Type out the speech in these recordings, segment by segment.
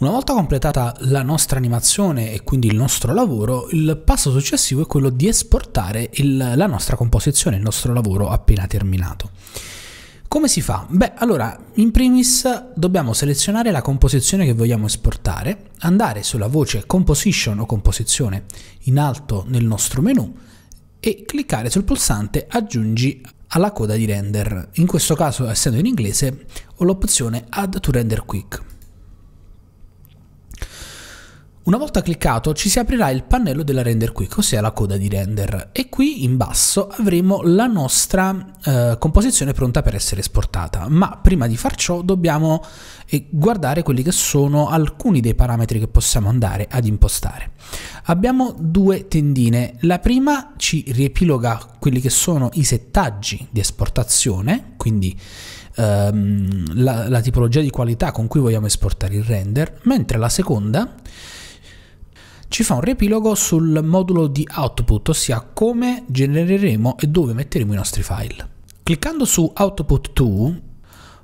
Una volta completata la nostra animazione e quindi il nostro lavoro, il passo successivo è quello di esportare il, la nostra composizione, il nostro lavoro appena terminato. Come si fa? Beh, allora, in primis dobbiamo selezionare la composizione che vogliamo esportare, andare sulla voce Composition o Composizione in alto nel nostro menu e cliccare sul pulsante Aggiungi alla coda di render. In questo caso, essendo in inglese, ho l'opzione Add to Render Quick. Una volta cliccato ci si aprirà il pannello della Render Quick, ossia la coda di render, e qui in basso avremo la nostra eh, composizione pronta per essere esportata, ma prima di far ciò dobbiamo eh, guardare quelli che sono alcuni dei parametri che possiamo andare ad impostare. Abbiamo due tendine, la prima ci riepiloga quelli che sono i settaggi di esportazione, quindi ehm, la, la tipologia di qualità con cui vogliamo esportare il render, mentre la seconda ci fa un riepilogo sul modulo di output, ossia come genereremo e dove metteremo i nostri file. Cliccando su Output to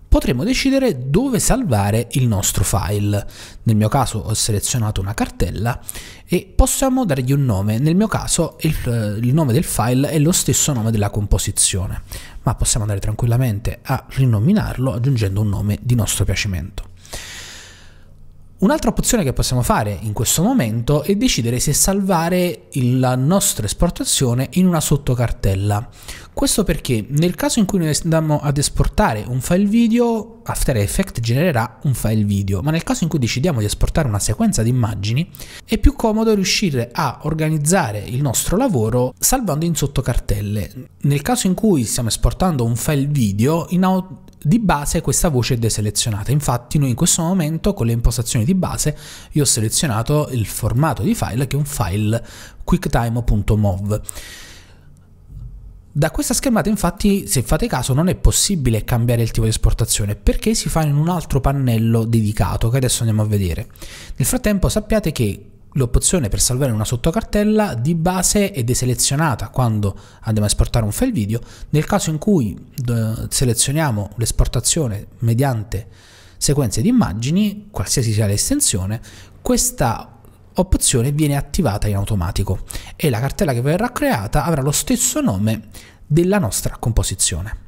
potremo decidere dove salvare il nostro file. Nel mio caso ho selezionato una cartella e possiamo dargli un nome. Nel mio caso il, il, nome del file è lo stesso nome della composizione, ma possiamo andare tranquillamente a rinominarlo aggiungendo un nome di nostro piacimento. Un'altra opzione che possiamo fare in questo momento è decidere se salvare la nostra esportazione in una sottocartella. Questo perché nel caso in cui noi andiamo ad esportare un file video, After Effects genererà un file video, ma nel caso in cui decidiamo di esportare una sequenza di immagini, è più comodo riuscire a organizzare il nostro lavoro salvando in sottocartelle. Nel caso in cui stiamo esportando un file video, in auto di base questa voce è deselezionata, infatti noi in questo momento con le impostazioni di base io ho selezionato il formato di file che è un file quicktime.mov. Da questa schermata infatti, se fate caso, non è possibile cambiare il tipo di esportazione perché si fa in un altro pannello dedicato che adesso andiamo a vedere. Nel frattempo sappiate che l'opzione per salvare una sottocartella di base è deselezionata quando andiamo a esportare un file video. Nel caso in cui eh, selezioniamo l'esportazione mediante sequenze di immagini, qualsiasi sia l'estensione, questa opzione viene attivata in automatico e la cartella che verrà creata avrà lo stesso nome della nostra composizione.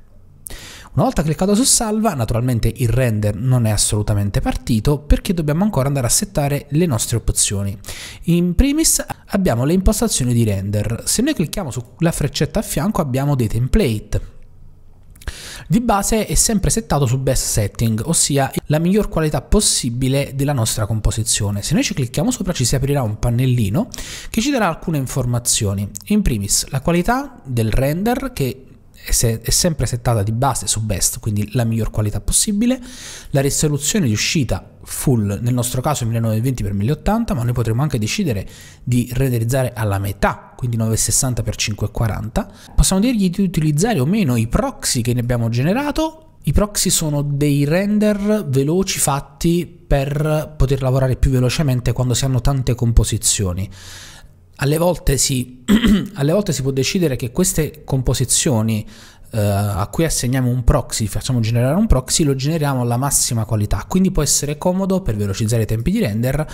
Una volta cliccato su salva, naturalmente il render non è assolutamente partito perché dobbiamo ancora andare a settare le nostre opzioni. In primis abbiamo le impostazioni di render. Se noi clicchiamo sulla freccetta a fianco abbiamo dei template, di base è sempre settato su best setting, ossia la miglior qualità possibile della nostra composizione. Se noi ci clicchiamo sopra ci si aprirà un pannellino che ci darà alcune informazioni. In primis la qualità del render che è, se è sempre settata di base su best, quindi la miglior qualità possibile. La risoluzione di uscita full, nel nostro caso 1920x1080, ma noi potremo anche decidere di renderizzare alla metà, quindi 960x540. Possiamo dirgli di utilizzare o meno i proxy che ne abbiamo generato. I proxy sono dei render veloci fatti per poter lavorare più velocemente quando si hanno tante composizioni alle volte, si, alle volte si, può decidere che queste composizioni eh, a cui assegniamo un proxy, facciamo generare un proxy, lo generiamo alla massima qualità, quindi può essere comodo per velocizzare i tempi di render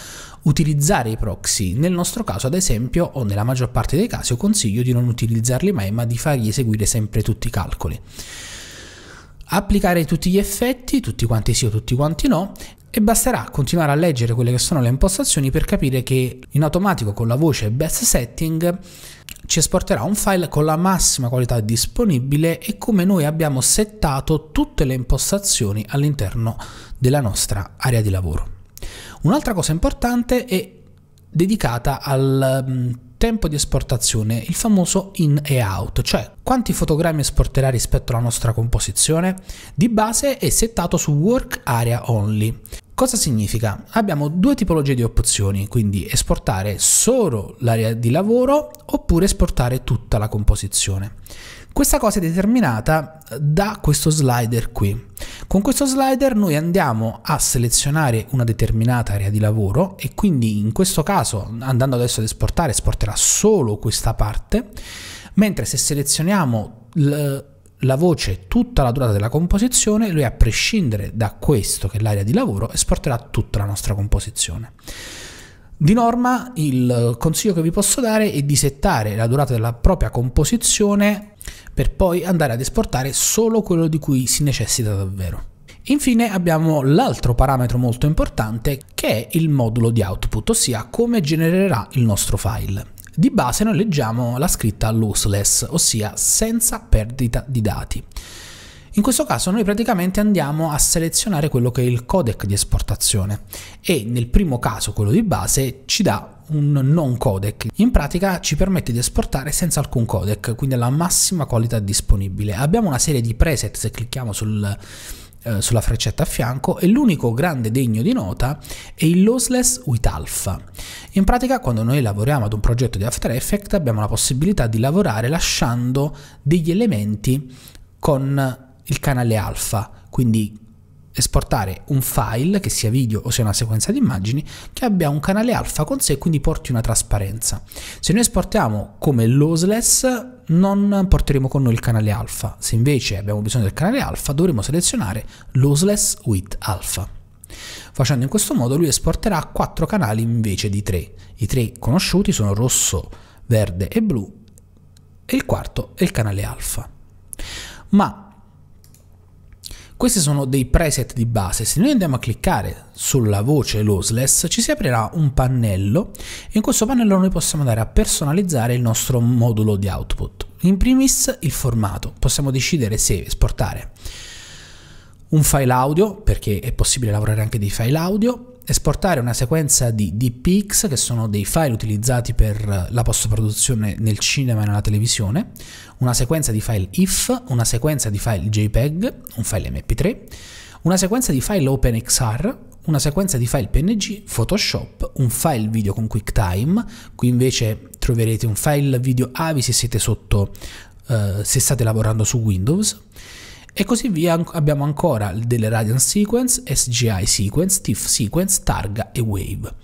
utilizzare i proxy. Nel nostro caso, ad esempio, o nella maggior parte dei casi, io consiglio di non utilizzarli mai, ma di fargli eseguire sempre tutti i calcoli applicare tutti gli effetti, tutti quanti sì o tutti quanti no, e basterà continuare a leggere quelle che sono le impostazioni per capire che in automatico con la voce best setting ci esporterà un file con la massima qualità disponibile e come noi abbiamo settato tutte le impostazioni all'interno della nostra area di lavoro. Un'altra cosa importante è dedicata al mm, tempo di esportazione, il famoso in e out, cioè quanti fotogrammi esporterà rispetto alla nostra composizione. Di base è settato su work area only. Cosa significa? Abbiamo due tipologie di opzioni, quindi esportare solo l'area di lavoro oppure esportare tutta la composizione. Questa cosa è determinata da questo slider qui. Con questo slider noi andiamo a selezionare una determinata area di lavoro e quindi in questo caso andando adesso ad esportare esporterà solo questa parte, mentre se selezioniamo la voce tutta la durata della composizione, lui a prescindere da questo che è l'area di lavoro esporterà tutta la nostra composizione. Di norma il consiglio che vi posso dare è di settare la durata della propria composizione per poi andare ad esportare solo quello di cui si necessita davvero. Infine abbiamo l'altro parametro molto importante che è il modulo di output, ossia come genererà il nostro file. Di base noi leggiamo la scritta lossless, ossia senza perdita di dati. In questo caso noi praticamente andiamo a selezionare quello che è il codec di esportazione e nel primo caso, quello di base, ci dà un non codec. In pratica ci permette di esportare senza alcun codec, quindi alla massima qualità disponibile. Abbiamo una serie di preset, se clicchiamo sul eh, sulla freccetta a fianco e l'unico grande degno di nota è il lossless with alpha. In pratica quando noi lavoriamo ad un progetto di After Effects abbiamo la possibilità di lavorare lasciando degli elementi con il canale alpha, quindi esportare un file, che sia video o sia una sequenza di immagini, che abbia un canale alfa con sé e quindi porti una trasparenza. Se noi esportiamo come lossless non porteremo con noi il canale alfa. Se invece abbiamo bisogno del canale alfa, dovremo selezionare Lossless with alfa. Facendo in questo modo lui esporterà 4 canali invece di 3. I tre conosciuti sono rosso, verde e blu e il quarto è il canale alfa. Ma questi sono dei preset di base, se noi andiamo a cliccare sulla voce lossless ci si aprirà un pannello e in questo pannello noi possiamo andare a personalizzare il nostro modulo di output. In primis il formato, possiamo decidere se esportare un file audio, perché è possibile lavorare anche dei file audio, esportare una sequenza di DPX, che sono dei file utilizzati per la post-produzione nel cinema e nella televisione, una sequenza di file IF, una sequenza di file JPEG, un file MP3, una sequenza di file OpenXR, una sequenza di file PNG, Photoshop, un file video con QuickTime, qui invece troverete un file video AVI se siete sotto Uh, se state lavorando su Windows, e così via abbiamo ancora delle Radiant Sequence, SGI Sequence, TIFF Sequence, Targa e Wave.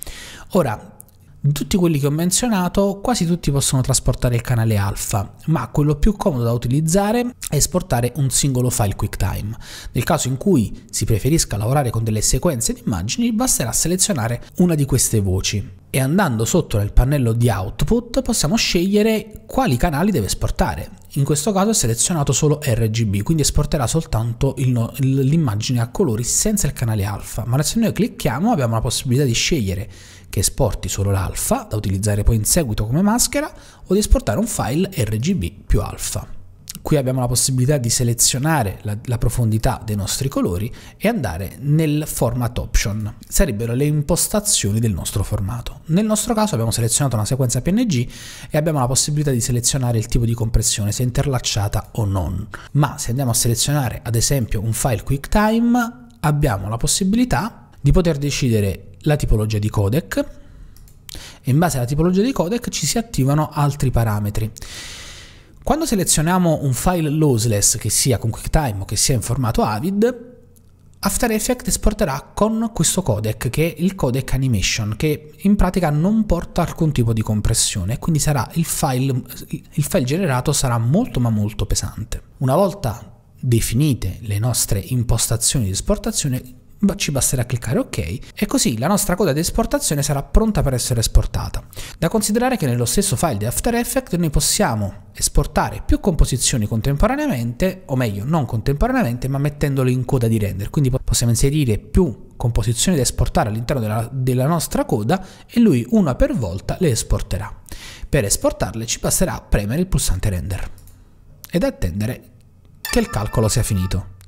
Ora, di tutti quelli che ho menzionato, quasi tutti possono trasportare il canale alfa, ma quello più comodo da utilizzare è esportare un singolo file QuickTime. Nel caso in cui si preferisca lavorare con delle sequenze di immagini, basterà selezionare una di queste voci e andando sotto nel pannello di output possiamo scegliere quali canali deve esportare. In questo caso è selezionato solo RGB, quindi esporterà soltanto no, l'immagine a colori senza il canale alfa, ma se noi clicchiamo abbiamo la possibilità di scegliere che esporti solo l'alfa, da utilizzare poi in seguito come maschera, o di esportare un file RGB più alfa. Qui abbiamo la possibilità di selezionare la, la, profondità dei nostri colori e andare nel format option. Sarebbero le impostazioni del nostro formato. Nel nostro caso abbiamo selezionato una sequenza PNG e abbiamo la possibilità di selezionare il tipo di compressione, se interlacciata o non. Ma se andiamo a selezionare ad esempio un file QuickTime, abbiamo la possibilità di poter decidere la tipologia di codec e in base alla tipologia di codec ci si attivano altri parametri. Quando selezioniamo un file lossless che sia con QuickTime o che sia in formato Avid, After Effects esporterà con questo codec che è il codec animation che in pratica non porta alcun tipo di compressione quindi il file, il file generato sarà molto ma molto pesante. Una volta definite le nostre impostazioni di esportazione ci basterà cliccare ok e così la nostra coda di esportazione sarà pronta per essere esportata. Da considerare che nello stesso file di After Effects noi possiamo esportare più composizioni contemporaneamente, o meglio non contemporaneamente, ma mettendole in coda di render, quindi possiamo inserire più composizioni da esportare all'interno della, della nostra coda e lui una per volta le esporterà. Per esportarle ci basterà premere il pulsante render ed attendere che il calcolo sia finito.